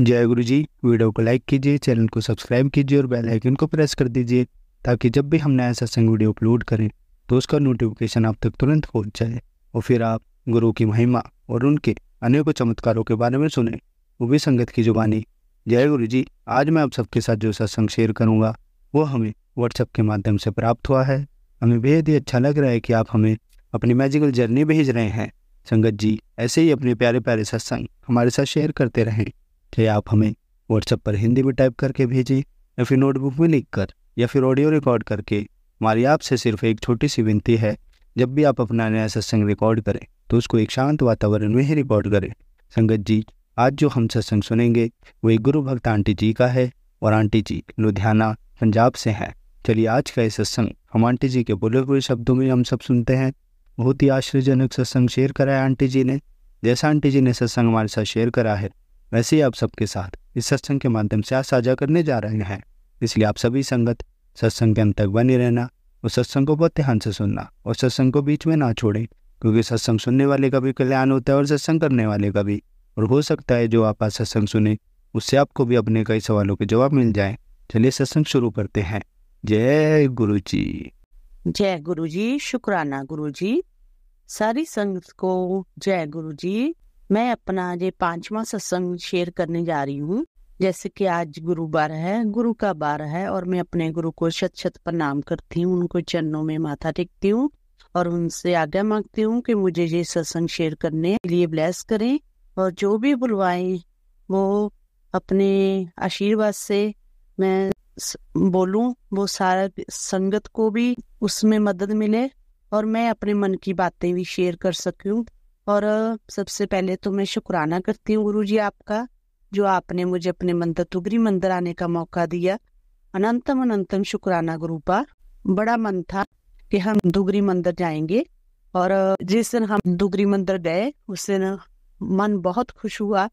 जय गुरु जी वीडियो को लाइक कीजिए चैनल को सब्सक्राइब कीजिए और बेल आइकन को प्रेस कर दीजिए ताकि जब भी हम नया सत्संग वीडियो अपलोड करें तो उसका नोटिफिकेशन आप तक तुरंत पहुंच जाए और फिर आप गुरु की महिमा और उनके अनेकों चमत्कारों के बारे में सुने वो भी संगत की जुबानी जय गुरु जी आज मैं आप सबके साथ जो सत्संग शेयर करूँगा वो हमें व्हाट्सएप के माध्यम से प्राप्त हुआ है हमें बेहद ही अच्छा लग रहा है कि आप हमें अपनी मैजिकल जर्नी भेज रहे हैं संगत जी ऐसे ही अपने प्यारे प्यारे सत्संग हमारे साथ शेयर करते रहें है आप हमें व्हाट्सएप पर हिंदी में टाइप करके भेजें या फिर नोटबुक में लिख कर या फिर ऑडियो रिकॉर्ड करके हमारी आपसे सिर्फ एक छोटी सी विनती है जब भी आप अपना नया सत्संग रिकॉर्ड करें तो उसको एक शांत वातावरण में ही रिकॉर्ड करें संगत जी आज जो हम सत्संग सुनेंगे वो एक गुरु भक्त आंटी जी का है और आंटी जी लुधियाना पंजाब से हैं चलिए आज का ये सत्संग हम आंटी जी के बोले हुए शब्दों में हम सब सुनते हैं बहुत ही आश्चर्यजनक सत्संग शेयर करा है आंटी जी ने जैसा आंटी जी ने सत्संग हमारे साथ शेयर करा है वैसे ही आप सबके साथ इस सत्संग के माध्यम से आज साझा करने जा रहे हैं इसलिए आप सभी संगत सत्संग के अंत तक बने रहना और सत्संग को बहुत ध्यान से सुनना और सत्संग को बीच में ना छोड़ें क्योंकि सत्संग सुनने वाले का भी कल्याण होता है और सत्संग करने वाले का भी और हो सकता है जो आप आज सत्संग सुने उससे आपको भी अपने कई सवालों के जवाब मिल जाए चलिए सत्संग शुरू करते हैं जय गुरु जी जय गुरु जी शुक्राना गुरु जी सारी संगत को जय गुरु जी मैं अपना ये पांचवा सत्संग शेयर करने जा रही हूँ जैसे कि आज गुरु बार है गुरु का बार है और मैं अपने गुरु को शत शत प्रणाम करती हूँ उनको चरणों में माथा टेकती हूँ और उनसे आज्ञा मांगती हूँ कि मुझे ये सत्संग शेयर करने के लिए ब्लेस करें और जो भी बुलवाए वो अपने आशीर्वाद से मैं बोलूं वो सारा संगत को भी उसमें मदद मिले और मैं अपने मन की बातें भी शेयर कर सकूं और सबसे पहले तो मैं शुक्राना करती हूँ गुरु जी आपका जो आपने मुझे अपने मंदिर तुगरी मंदिर आने का मौका दिया अनंतम अनंतम शुक्राना गुरु का बड़ा मन था कि हम दुगरी मंदिर जाएंगे और जिस दिन हम दुगरी मंदिर गए उस दिन मन बहुत खुश हुआ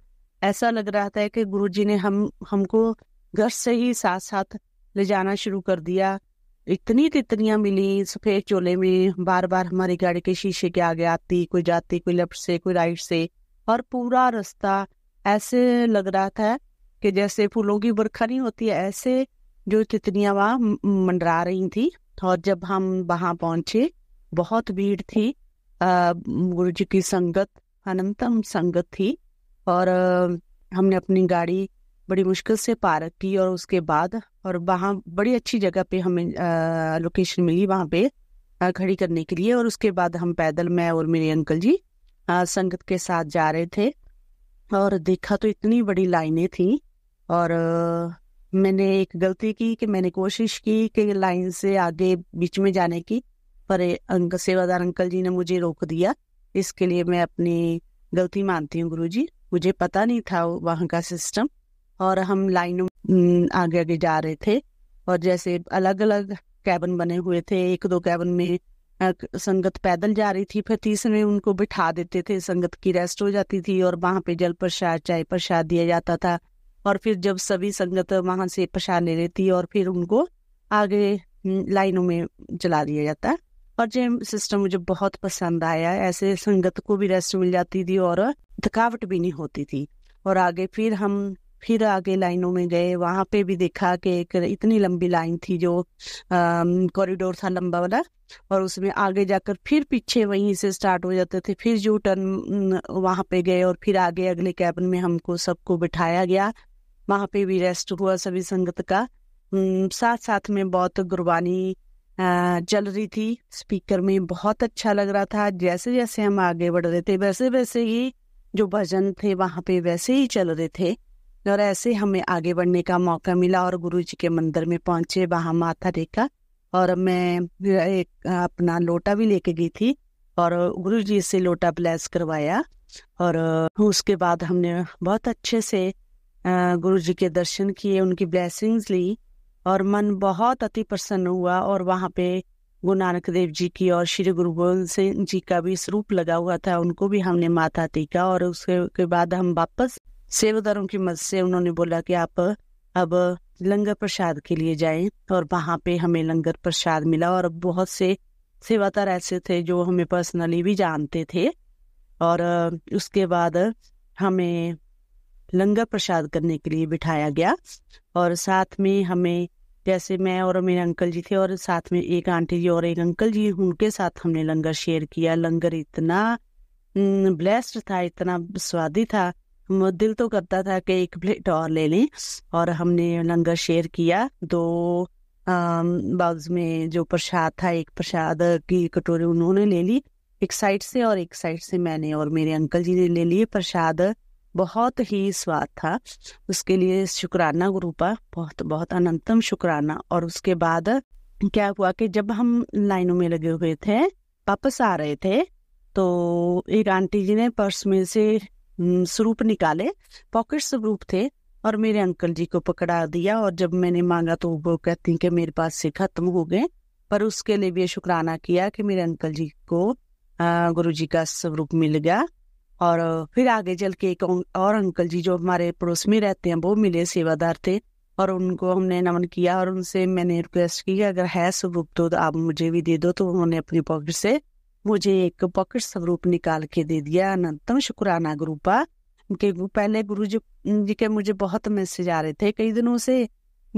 ऐसा लग रहा था कि गुरुजी ने हम हमको घर से ही साथ साथ ले जाना शुरू कर दिया इतनी तितनियां मिली सफेद चोले में बार बार हमारी गाड़ी के शीशे के आगे आती कोई जाती कोई लेफ्ट से कोई राइट से और पूरा रास्ता ऐसे लग रहा था कि जैसे फूलों की बरखा नहीं होती है ऐसे जो तितनियां वहां मंडरा रही थी और जब हम वहां पहुंचे बहुत भीड़ थी गुरु जी की संगत अनंतम संगत थी और हमने अपनी गाड़ी बड़ी मुश्किल से पारक की और उसके बाद और वहाँ बड़ी अच्छी जगह पे हमें आ, लोकेशन मिली वहाँ पे खड़ी करने के लिए और उसके बाद हम पैदल मैं और मेरे अंकल जी आ, संगत के साथ जा रहे थे और देखा तो इतनी बड़ी लाइनें थी और आ, मैंने एक गलती की कि मैंने कोशिश की कि लाइन से आगे बीच में जाने की पर अंकल सेवादार अंकल जी ने मुझे रोक दिया इसके लिए मैं अपनी गलती मानती हूँ जी मुझे पता नहीं था वहाँ का सिस्टम और हम लाइनों आगे आगे जा रहे थे और जैसे अलग अलग कैबन बने हुए थे एक दो कैबन में संगत पैदल जा रही थी फिर तीसरे में उनको बिठा देते थे संगत की रेस्ट हो जाती थी और वहाँ पे जल प्रसाद चाय प्रसाद दिया जाता था और फिर जब सभी संगत वहां से प्रसाद ले लेती और फिर उनको आगे लाइनों में चला दिया जाता और जो सिस्टम मुझे बहुत पसंद आया ऐसे संगत को भी रेस्ट मिल जाती थी और थकावट भी नहीं होती थी और आगे फिर हम फिर आगे लाइनों में गए वहां पे भी देखा कि एक इतनी लंबी लाइन थी जो कॉरिडोर था लंबा वाला और उसमें आगे जाकर फिर पीछे वहीं से स्टार्ट हो जाते थे फिर जो टर्न वहां पे गए और फिर आगे अगले कैबिन में हमको सबको बिठाया गया वहां पे भी रेस्ट हुआ सभी संगत का साथ साथ में बहुत गुरबानी चल रही थी स्पीकर में बहुत अच्छा लग रहा था जैसे जैसे हम आगे बढ़ रहे थे वैसे वैसे ही जो भजन थे वहां पे वैसे ही चल रहे थे और ऐसे हमें आगे बढ़ने का मौका मिला और गुरु जी के मंदिर में पहुंचे वहाँ माथा टेका और मैं एक अपना लोटा भी लेके गई थी और गुरु जी से लोटा ब्लेस करवाया और उसके बाद हमने बहुत अच्छे से गुरु जी के दर्शन किए उनकी ब्लेसिंग्स ली और मन बहुत अति प्रसन्न हुआ और वहाँ पे गुरु नानक देव जी की और श्री गुरु गोविंद सिंह जी का भी स्वरूप लगा हुआ था उनको भी हमने माथा टेका और उसके बाद हम वापस सेवादारों की मदद से उन्होंने बोला कि आप अब लंगर प्रसाद के लिए जाएं और वहां पे हमें लंगर प्रसाद मिला और बहुत से सेवादार ऐसे थे जो हमें पर्सनली भी जानते थे और उसके बाद हमें लंगर प्रसाद करने के लिए बिठाया गया और साथ में हमें जैसे मैं और मेरे अंकल जी थे और साथ में एक आंटी जी और एक अंकल जी उनके साथ हमने लंगर शेयर किया लंगर इतना ब्लेस्ड था इतना स्वादी था दिल तो करता था कि एक प्लेट और ले लें और हमने लंगर शेयर किया दो बाउल्स में जो प्रसाद था एक प्रसाद की कटोरी उन्होंने ले ली एक साइड से और एक साइड से मैंने और मेरे अंकल जी ने ले लिए प्रसाद बहुत ही स्वाद था उसके लिए शुक्राना गुरुपा बहुत बहुत अनंतम शुक्राना और उसके बाद क्या हुआ कि जब हम लाइनों में लगे हुए थे वापस आ रहे थे तो एक आंटी जी ने पर्स में से स्वरूप निकाले पॉकेट स्वरूप थे और मेरे अंकल जी को पकड़ा दिया और जब मैंने मांगा तो वो कहती हैं कि मेरे पास से खत्म हो गए पर उसके लिए भी शुक्राना किया कि मेरे अंकल जी को गुरु जी का स्वरूप मिल गया और फिर आगे चल के एक और अंकल जी जो हमारे पड़ोस में रहते हैं वो मिले सेवादार थे और उनको हमने नमन किया और उनसे मैंने रिक्वेस्ट की अगर है स्वरूप तो आप मुझे भी दे दो तो उन्होंने अपनी पॉकेट से मुझे एक पॉकेट स्वरूप निकाल के दे दिया अनंतम शुक्राना गुरुपा के पहले गुरु जी जी के मुझे बहुत मैसेज आ रहे थे कई दिनों से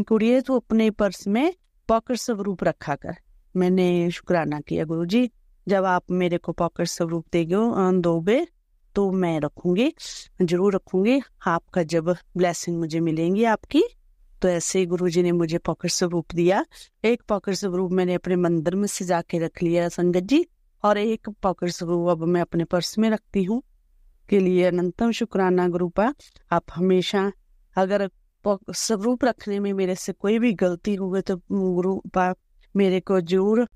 कुड़िए तू अपने पर्स में पॉकेट स्वरूप रखा कर मैंने शुक्राना किया गुरु जी जब आप मेरे को पॉकेट स्वरूप देगे दोगे तो मैं रखूंगी जरूर रखूंगी आपका जब ब्लेसिंग मुझे मिलेंगी आपकी तो ऐसे ही गुरु जी ने मुझे पॉकेट स्वरूप दिया एक पॉकेट स्वरूप मैंने अपने मंदिर में सजा के रख लिया संगत जी और एक पॉकेट समूह अब मैं अपने पर्स में रखती हूँ के लिए अनंतम शुक्राना गुरुपा आप हमेशा अगर स्वरूप रखने में मेरे से कोई भी गलती हुई तो गुरुपा मेरे को जरूर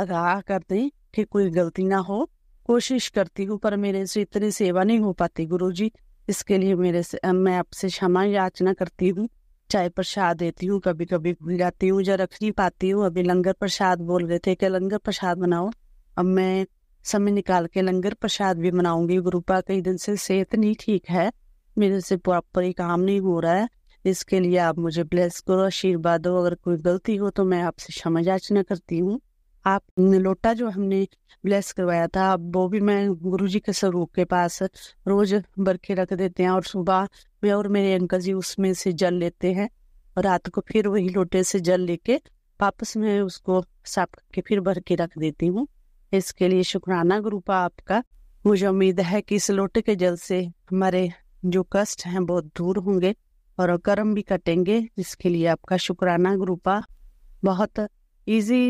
आगाह कर दें कि कोई गलती ना हो कोशिश करती हूँ पर मेरे से इतनी सेवा नहीं हो पाती गुरु जी इसके लिए मेरे से मैं आपसे क्षमा याचना करती हूँ चाय प्रसाद देती हूँ कभी कभी भूल जाती हूँ या रख नहीं पाती हूँ अभी लंगर प्रसाद बोल रहे थे कि लंगर प्रसाद बनाओ अब मैं समय निकाल के लंगर प्रसाद भी बनाऊंगी पा कई दिन से सेहत नहीं ठीक है मेरे से प्रॉपर ही काम नहीं हो रहा है इसके लिए आप मुझे ब्लेस करो आशीर्वाद दो अगर कोई गलती हो तो मैं आपसे क्षमा याचना करती हूँ आप लोटा जो हमने ब्लेस करवाया था वो भी मैं गुरु जी के स्वरूप के पास रोज भर के रख देते हैं और सुबह वे और मेरे अंकल जी उसमें से जल लेते हैं और रात को फिर वही लोटे से जल लेके वापस मैं उसको साफ करके फिर भर के रख देती हूँ इसके लिए शुक्राना ग्रुपा आपका मुझे उम्मीद है कि इस लोटे के जल से हमारे जो कष्ट हैं बहुत दूर होंगे और कर्म भी कटेंगे जिसके लिए आपका शुक्राना ग्रुपा बहुत इजी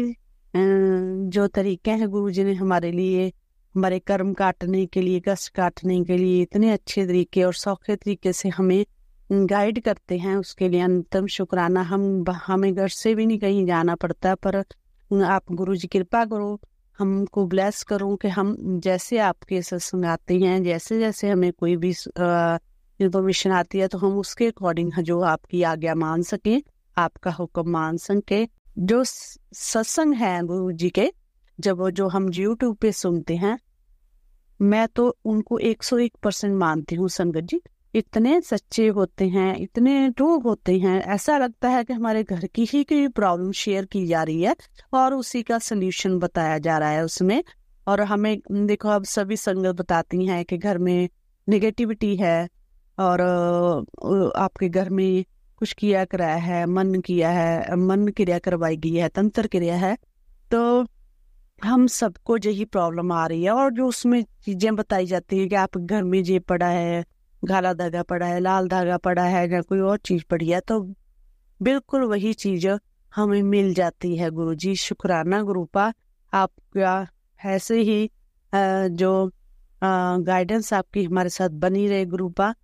जो तरीके हैं गुरु जी ने हमारे लिए हमारे कर्म काटने के लिए कष्ट काटने के लिए इतने अच्छे तरीके और सौखे तरीके से हमें गाइड करते हैं उसके लिए अंतम शुक्राना हम हमें घर से भी नहीं कहीं जाना पड़ता पर आप गुरु जी कृपा करो हमको ब्लेस करो कि हम जैसे आपके सत्संग आते हैं जैसे जैसे हमें कोई भी इंफॉर्मेशन आती है तो हम उसके अकॉर्डिंग जो आपकी आज्ञा मान सके आपका हुक्म मान सके जो सत्संग है गुरु जी के जब वो जो हम यूट्यूब पे सुनते हैं मैं तो उनको एक सौ एक परसेंट मानती हूँ संगत जी इतने सच्चे होते हैं इतने रोग होते हैं ऐसा लगता है कि हमारे घर की ही कोई प्रॉब्लम शेयर की जा रही है और उसी का सोल्यूशन बताया जा रहा है उसमें और हमें देखो अब सभी संगत बताती हैं कि घर में निगेटिविटी है और आपके घर में कुछ किया कराया है मन किया है मन क्रिया करवाई गई है तंत्र क्रिया है तो हम सबको यही प्रॉब्लम आ रही है और जो उसमें चीजें बताई जाती है कि आप घर में ये पड़ा है घाला धागा पड़ा है लाल धागा पड़ा है या कोई और चीज पड़ी है तो बिल्कुल वही चीज हमें मिल जाती है गुरु जी शुक्राना गुरुपा आपका ऐसे ही जो गाइडेंस आपकी हमारे साथ बनी रहे गुरुपा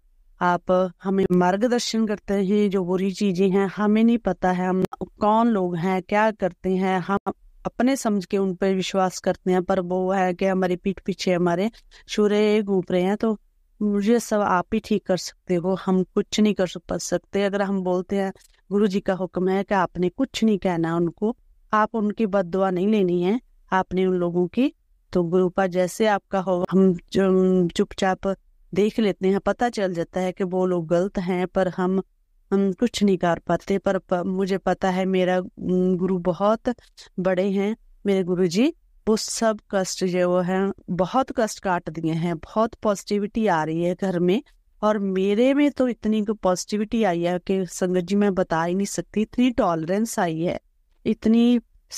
आप हमें मार्गदर्शन करते हैं जो बुरी चीजें हैं हमें नहीं पता है हम कौन लोग हैं क्या करते हैं हम अपने समझ के उन पर विश्वास करते हैं पर वो है कि हमारे पीठ पीछे हमारे छुरे घूप रहे हैं तो मुझे सब आप ही ठीक कर सकते हो हम कुछ नहीं कर सकते अगर हम बोलते हैं गुरु जी का हुक्म है कि आपने कुछ नहीं कहना उनको आप उनकी बद दुआ नहीं लेनी है आपने उन लोगों की तो गुरु का जैसे आपका हो हम चुपचाप देख लेते हैं पता चल जाता है कि वो लोग गलत हैं पर हम हम कुछ नहीं कर पाते पर प, मुझे पता है मेरा गुरु बहुत बड़े हैं मेरे गुरु जी वो सब कष्ट जो वो है बहुत कष्ट काट दिए हैं बहुत पॉजिटिविटी आ रही है घर में और मेरे में तो इतनी पॉजिटिविटी आई है कि संगत जी मैं बता ही नहीं सकती इतनी टॉलरेंस आई है इतनी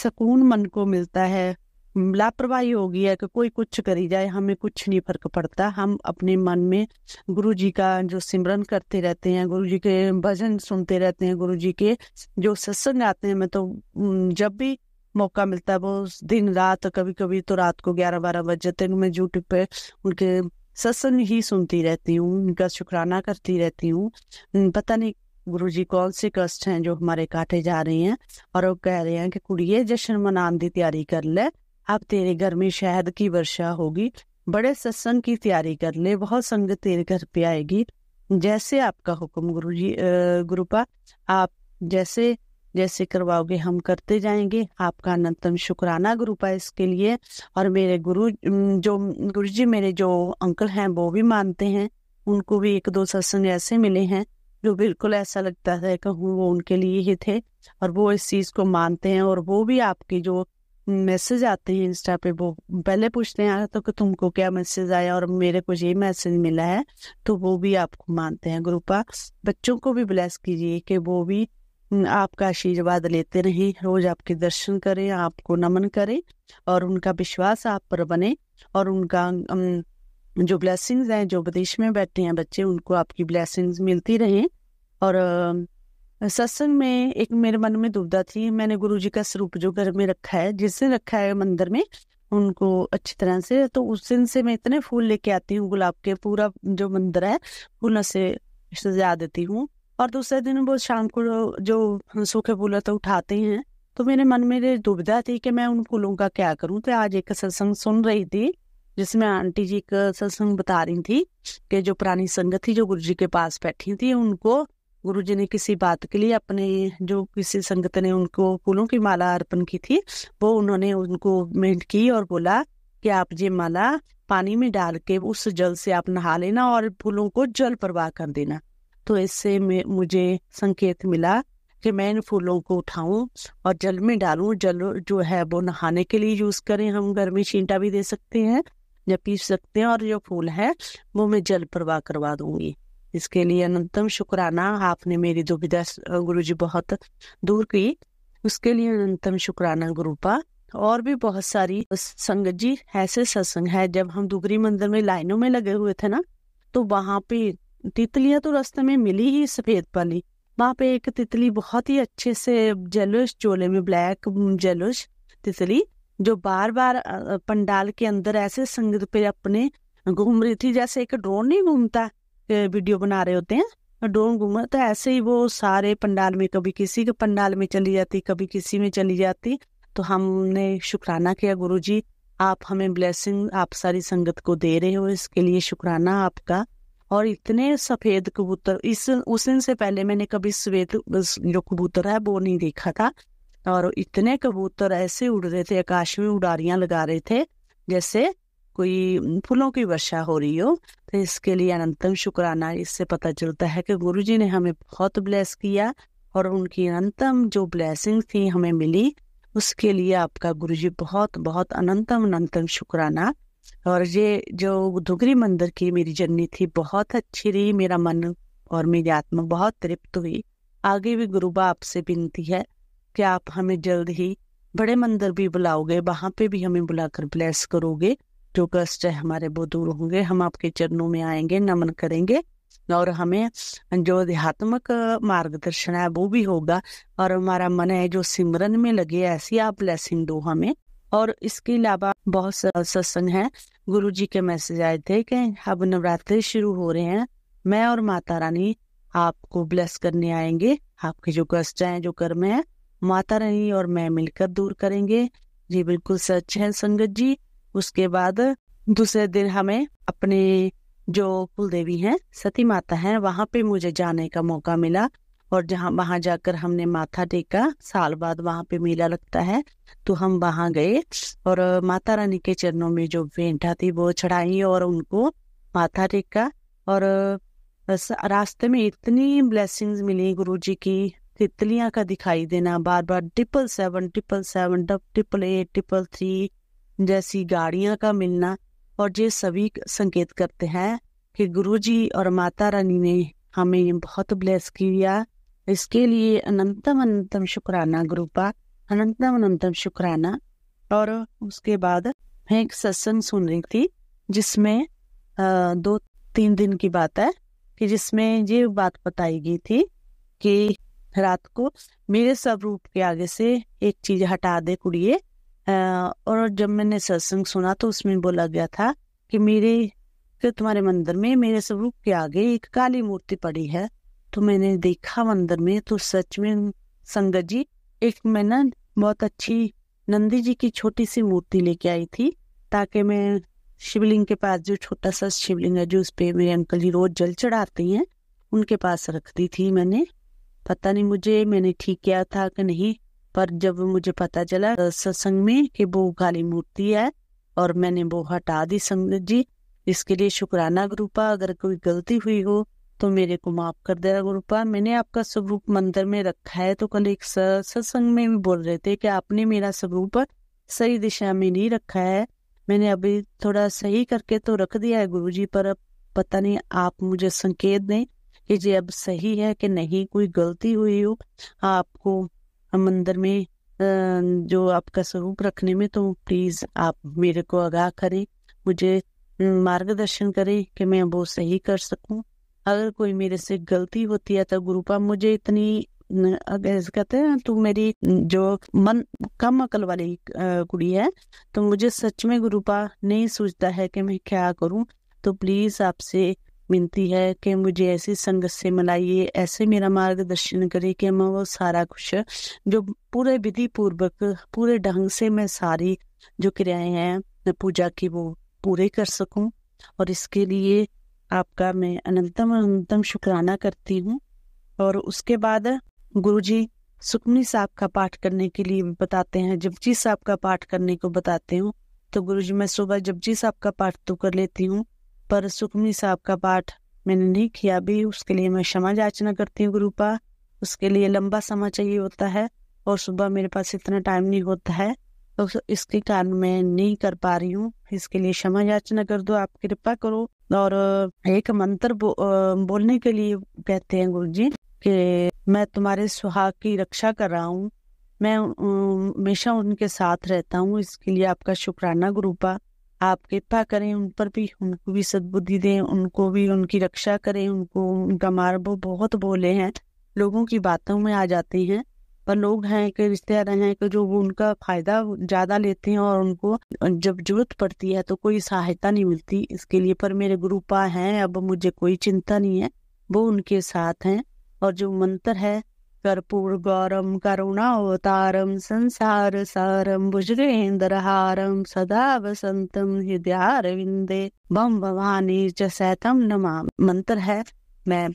सुकून मन को मिलता है लापरवाही हो गई है कि कोई कुछ करी जाए हमें कुछ नहीं फर्क पड़ता हम अपने मन में गुरु जी का जो सिमरन करते रहते हैं गुरु जी के भजन सुनते रहते हैं गुरु जी के जो सत्संग आते हैं मैं तो जब भी मौका मिलता है वो दिन रात कभी कभी तो रात को ग्यारह बारह बज जाते हैं मैं यूट्यूब पे उनके सत्संग ही सुनती रहती हूँ उनका शुक्राना करती रहती हूँ पता नहीं गुरु जी कौन से कष्ट हैं जो हमारे काटे जा रहे हैं और वो कह रहे हैं कि कुड़िए जश्न मनाने की तैयारी कर ले अब तेरे घर में शहद की वर्षा होगी बड़े सत्संग की तैयारी कर ले बहुत संग तेरे घर पे आएगी जैसे आपका हुक्म गुरु जी गुरुपा आप जैसे जैसे करवाओगे हम करते जाएंगे आपका अनंतम शुक्राना गुरु पा इसके लिए और मेरे गुरु जो गुरु जी मेरे जो अंकल हैं वो भी मानते हैं उनको भी एक दो सत्संग ऐसे मिले हैं जो बिल्कुल ऐसा लगता है कि वो उनके लिए ही थे और वो इस चीज़ को मानते हैं और वो भी आपके जो मैसेज आते हैं इंस्टा पे वो पहले पूछते हैं तो कि तुमको क्या मैसेज आया और मेरे को ये मैसेज मिला है तो वो भी आपको मानते हैं ग्रुपा बच्चों को भी ब्लेस कीजिए कि वो भी आपका आशीर्वाद लेते रहें रोज आपके दर्शन करें आपको नमन करें और उनका विश्वास आप पर बने और उनका जो ब्लेसिंग्स हैं जो विदेश में बैठे हैं बच्चे उनको आपकी ब्लेसिंग्स मिलती रहें और सत्संग में एक मेरे मन में दुविधा थी मैंने गुरु जी का स्वरूप जो घर में रखा है जिसने रखा है मंदिर में उनको अच्छी तरह से तो उस दिन से मैं इतने फूल लेके आती हूँ गुलाब के पूरा जो मंदिर है फूलों से सजा देती हूँ और दूसरे दिन वो शाम को जो सूखे फूल होते तो उठाते हैं तो मेरे मन में दुविधा थी कि मैं उन फूलों का क्या करूं तो आज एक सत्संग सुन रही थी जिसमें आंटी जी का सत्संग बता रही थी कि जो पुरानी संगत थी जो गुरु जी के पास बैठी थी उनको गुरु जी ने किसी बात के लिए अपने जो किसी संगत ने उनको फूलों की माला अर्पण की थी वो उन्होंने उनको मेहनत की और बोला कि आप ये माला पानी में डाल के उस जल से आप नहा लेना और फूलों को जल प्रवाह कर देना तो इससे मुझे संकेत मिला कि मैं इन फूलों को उठाऊं और जल में डालूं जल जो है वो नहाने के लिए यूज करें हम घर में छींटा भी दे सकते हैं या पीस सकते हैं और जो फूल है वो मैं जल प्रवाह करवा दूंगी इसके लिए अनंतम शुक्राना आपने मेरी दुविधा गुरु जी बहुत दूर की उसके लिए अनंतम शुक्राना गुरुपा और भी बहुत सारी संगत जी ऐसे सत्संग है जब हम दुगरी मंदिर में लाइनों में लगे हुए थे ना तो वहां पे तितलियां तो रास्ते में मिली ही सफेद वाली वहां पे एक तितली बहुत ही अच्छे से जेलोश चोले में ब्लैक जेलोश तितली जो बार बार पंडाल के अंदर ऐसे संगत पे अपने घूम रही थी जैसे एक ड्रोन नहीं घूमता वीडियो बना रहे होते हैं ड्रोन घूम तो ऐसे ही वो सारे पंडाल में कभी किसी के पंडाल में चली जाती कभी किसी में चली जाती तो हमने शुक्राना किया गुरु जी आप हमें ब्लेसिंग आप सारी संगत को दे रहे हो इसके लिए शुक्राना आपका और इतने सफेद कबूतर इस उस दिन से पहले मैंने कभी श्वेत जो कबूतर है वो नहीं देखा था और इतने कबूतर ऐसे उड़ रहे थे आकाश में उड़ारियां लगा रहे थे जैसे कोई फूलों की वर्षा हो रही हो तो इसके लिए अनंतम शुक्राना इससे पता चलता है कि गुरु जी ने हमें बहुत ब्लेस किया और उनकी अनंतम जो ब्लेसिंग थी हमें मिली उसके लिए आपका गुरु जी बहुत बहुत अनंतम अनंतम शुक्राना और ये जो धुगरी मंदिर की मेरी जर्नी थी बहुत अच्छी रही मेरा मन और मेरी आत्मा बहुत तृप्त हुई आगे भी गुरुबा आपसे विनती है कि आप हमें जल्द ही बड़े मंदिर भी बुलाओगे वहाँ पे भी हमें बुलाकर ब्लेस करोगे जो कष्ट है हमारे वो दूर होंगे हम आपके चरणों में आएंगे नमन करेंगे और हमें जो अध्यात्मक मार्गदर्शन है वो भी होगा और हमारा मन है जो सिमरन में लगे ऐसी आप ब्लेसिंग दो हमें और इसके अलावा बहुत सत्संग है गुरु जी के मैसेज आए थे कि अब नवरात्रे शुरू हो रहे हैं मैं और माता रानी आपको ब्लेस करने आएंगे आपके जो कष्ट हैं जो कर्म है माता रानी और मैं मिलकर दूर करेंगे जी बिल्कुल सच है संगत जी उसके बाद दूसरे दिन हमें अपने जो कुल देवी हैं सती माता हैं वहां पे मुझे जाने का मौका मिला और जहाँ वहां जाकर हमने माथा टेका साल बाद वहां पे मेला लगता है तो हम वहां गए और माता रानी के चरणों में जो भेंटा थी वो चढ़ाई और उनको माथा टेका और रास्ते में इतनी ब्लेसिंग्स मिली गुरु जी की तितलियां का दिखाई देना बार बार triple seven triple seven triple eight triple three जैसी गाड़ियां का मिलना और ये सभी संकेत करते हैं कि गुरु जी और माता रानी ने हमें बहुत ब्लेस किया इसके लिए अनंतम अनंतम शुक्राना ग्रुपा अनंतम अनंतम शुक्राना और उसके बाद मैं एक सत्संग सुन रही थी जिसमें दो तीन दिन की बात है कि जिसमें ये बात बताई गई थी कि रात को मेरे सब रूप के आगे से एक चीज हटा दे कुड़िए और जब मैंने सत्संग सुना तो उसमें बोला गया था कि मेरे तुम्हारे मंदिर में मेरे स्वरूप के आगे एक काली मूर्ति पड़ी है तो मैंने देखा मंदिर में तो सच में संगत जी एक मैं न बहुत अच्छी नंदी जी की छोटी सी मूर्ति लेके आई थी ताकि मैं शिवलिंग के पास जो छोटा सा शिवलिंग है जो उस पर मेरे अंकल जी रोज जल चढ़ाती हैं उनके पास रख दी थी मैंने पता नहीं मुझे मैंने ठीक किया था कि नहीं पर जब मुझे पता चला सत्संग में कि वो काली मूर्ति है और मैंने वो हटा दी संगत जी इसके लिए शुक्राना ग्रुपा अगर कोई गलती हुई हो तो मेरे को माफ कर देना गुरुपा मैंने आपका स्वरूप मंदिर में रखा है तो कल एक सत्संग में भी बोल रहे थे कि आपने मेरा स्वरूप सही दिशा में नहीं रखा है मैंने अभी थोड़ा सही करके तो रख दिया है गुरु जी पर अब पता नहीं आप मुझे संकेत दें कि जी अब सही है कि नहीं कोई गलती हुई हो आपको मंदिर में जो आपका स्वरूप रखने में तो प्लीज आप मेरे को आगाह करें मुझे मार्गदर्शन करें कि मैं वो सही कर सकूं अगर कोई मेरे से गलती होती है तो गुरुपा मुझे इतनी अगर कहते हैं तू मेरी जो मन कम अकल वाली कुड़ी है तो मुझे सच में गुरुपा नहीं सोचता है कि मैं क्या करूं तो प्लीज आपसे विनती है कि मुझे ऐसी संगत से मिलाइए ऐसे मेरा मार्गदर्शन करे कि मैं वो सारा कुछ जो पूरे विधि पूर्वक पूरे ढंग से मैं सारी जो क्रियाएं हैं पूजा की वो पूरे कर सकूं और इसके लिए आपका मैं अनंतम अनंतम शुक्राना करती हूँ और उसके बाद गुरु जी सुखमनी साहब का पाठ करने के लिए बताते हैं जपजी साहब का पाठ करने को बताते हूँ तो गुरु जी मैं सुबह जपजी साहब का पाठ तो कर लेती हूँ पर सुखमनी साहब का पाठ मैंने नहीं किया भी उसके लिए मैं क्षमा याचना करती हूँ गुरु पा उसके लिए लंबा समय चाहिए होता है और सुबह मेरे पास इतना टाइम नहीं होता है तो इसके कारण मैं नहीं कर पा रही हूँ इसके लिए क्षमा याचना कर दो आप कृपा करो और एक मंत्र बो, बोलने के लिए कहते हैं गुरु जी कि मैं तुम्हारे सुहाग की रक्षा कर रहा हूँ मैं हमेशा उनके साथ रहता हूँ इसके लिए आपका शुक्राना गुरुपा आप कृपा करें उन पर भी उनको भी सद्बुद्धि दें उनको भी उनकी रक्षा करें उनको उनका मार्ग बहुत बोले हैं लोगों की बातों में आ जाते हैं पर लोग हैं कई रिश्तेदार हैं कि जो उनका फायदा ज्यादा लेते हैं और उनको जब जरूरत पड़ती है तो कोई सहायता नहीं मिलती इसके लिए पर मेरे गुरुपा हैं अब मुझे कोई चिंता नहीं है वो उनके साथ हैं और जो मंत्र है कर्पूर गौरम करुणावतारम संसार सारम भुजगेन्द्र हारम सदा वसंतम अरविंदे बम भवानी च सैतम नमा मंत्र है मैं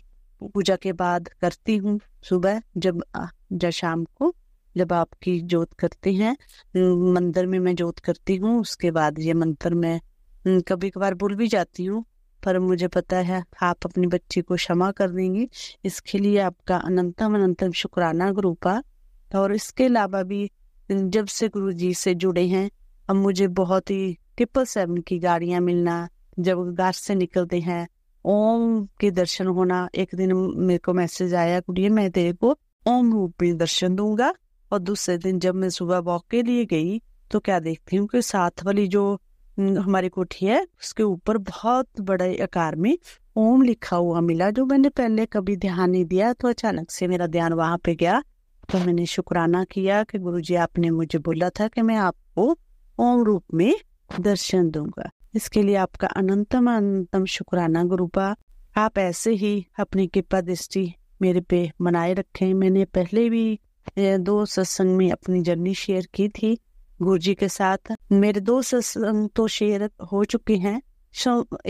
पूजा के बाद करती हूँ सुबह जब जब शाम को जब आपकी जोत करते हैं मंदिर में मैं जोत करती हूँ उसके बाद ये मंत्र मैं कभी कभार भूल भी जाती हूँ पर मुझे पता है आप अपनी बच्ची को क्षमा कर देंगी इसके लिए आपका अनंतम अनंतम शुक्राना ग्रुपा और इसके अलावा भी जब से गुरु जी से जुड़े हैं अब मुझे बहुत ही ट्रिपल सेवन की गाड़ियाँ मिलना जब घर से निकलते हैं ओम के दर्शन होना एक दिन मेरे को मैसेज आया कुड़िए मैं तेरे को ओम रूप में दर्शन दूंगा और दूसरे दिन जब मैं सुबह वॉक के लिए गई तो क्या देखती हूँ कि साथ वाली जो हमारी कोठी है उसके ऊपर बहुत बड़े आकार में ओम लिखा हुआ मिला जो मैंने पहले कभी ध्यान नहीं दिया तो अचानक से मेरा ध्यान वहां पे गया तो मैंने शुक्राना किया कि गुरुजी आपने मुझे बोला था कि मैं आपको ओम रूप में दर्शन दूंगा इसके लिए आपका अनंतम अनंतम शुक्राना गुरुपा आप ऐसे ही अपनी कृपा दृष्टि मेरे पे मनाए रखें मैंने पहले भी दो सत्संग में अपनी जर्नी शेयर की थी गुरु जी के साथ मेरे दो सत्संग तो शेयर हो चुके हैं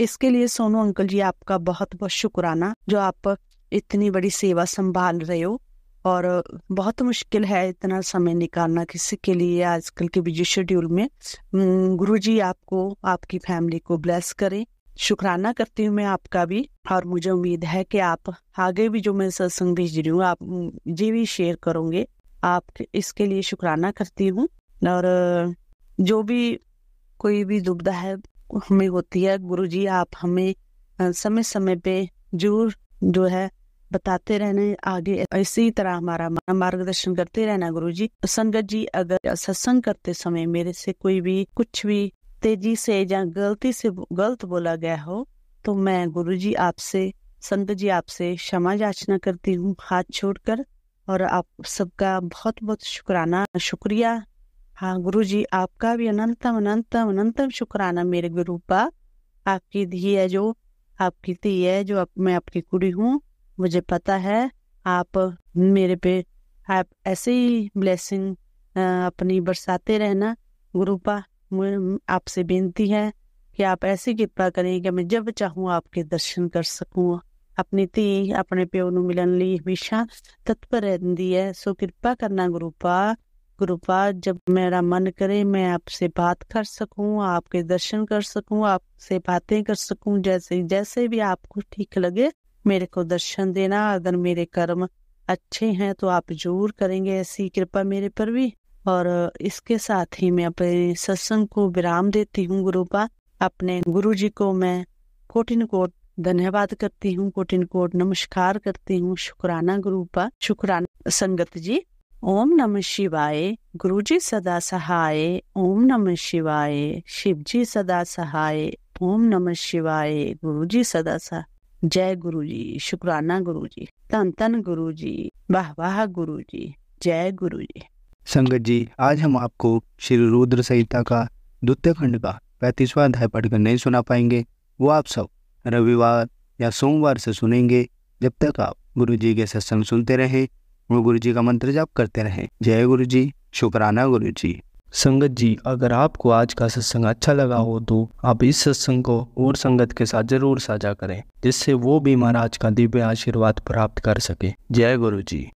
इसके लिए सोनू अंकल जी आपका बहुत बहुत शुक्राना जो आप इतनी बड़ी सेवा संभाल रहे हो और बहुत मुश्किल है इतना समय निकालना किसी के लिए आजकल के बिजी शेड्यूल में गुरु जी आपको आपकी फैमिली को ब्लेस करें शुक्राना करती हूँ मैं आपका भी और मुझे उम्मीद है कि आप आगे भी जो मैं सत्संग भेज रही हूँ आप ये भी शेयर करोगे आप इसके लिए शुक्राना करती हूँ और जो भी कोई भी दुविधा है हमें होती है गुरु जी आप हमें समय समय पे जरूर जो है बताते रहना आगे इसी तरह हमारा मार्गदर्शन करते रहना गुरु जी संगत जी अगर सत्संग करते समय मेरे से कोई भी कुछ भी तेजी से या गलती से गलत बोला गया हो तो मैं गुरु जी आपसे संत जी आपसे क्षमा याचना करती हूँ हाथ छोड़कर और आप सबका बहुत बहुत शुक्राना शुक्रिया हाँ गुरु जी आपका भी अनंतम अनंतम अनंतम शुक्राना मेरे गुरु का आपकी धी है जो आपकी धी है जो आप, मैं आपकी कुड़ी हूँ मुझे पता है आप मेरे पे आप ऐसे ही ब्लेसिंग अपनी बरसाते रहना गुरुपा आपसे बेनती है कि आप ऐसी कृपा करें कि मैं जब चाहूँ आपके दर्शन कर सकूँ अपनी धी अपने प्यो न ਮਿਲਣ ਲਈ हमेशा तत्पर रहती है सो कृपा करना गुरुपा गुरुपा जब मेरा मन करे मैं आपसे बात कर सकूं आपके दर्शन कर सकूं आपसे बातें कर सकूं जैसे जैसे भी आपको ठीक लगे मेरे को दर्शन देना अगर मेरे कर्म अच्छे हैं तो आप जरूर करेंगे ऐसी कृपा मेरे पर भी और इसके साथ ही मैं अपने सत्संग को विराम देती हूँ गुरुपा अपने गुरु जी को मैं कोटिन कोट धन्यवाद करती हूँ कोटिन कोट नमस्कार करती हूँ शुक्राना गुरुपा शुक्राना संगत जी ओम नम शिवाय गुरु जी सदा सहाय ओम नम शिवाय शिव जी सदा सहाय ओम नम शिवाय गुरु जी सदा सहाय जय गुरु जी शुक्राना गुरु जी धन धन गुरु जी वाह वाह गुरु जी जय गुरु जी संगत जी आज हम आपको श्री रुद्र संहिता का द्वितीय खंड का पैतीसवा अध्याय पढ़कर नहीं सुना पाएंगे वो आप सब रविवार या सोमवार से सुनेंगे जब तक आप गुरु जी के सत्संग सुनते रहे वो गुरु जी का मंत्र जाप करते रहे जय गुरु जी शुक्राना गुरु जी संगत जी अगर आपको आज का सत्संग अच्छा लगा हो तो आप इस सत्संग को और संगत के साथ जरूर साझा करें जिससे वो भी महाराज का दिव्य आशीर्वाद प्राप्त कर सके जय गुरु जी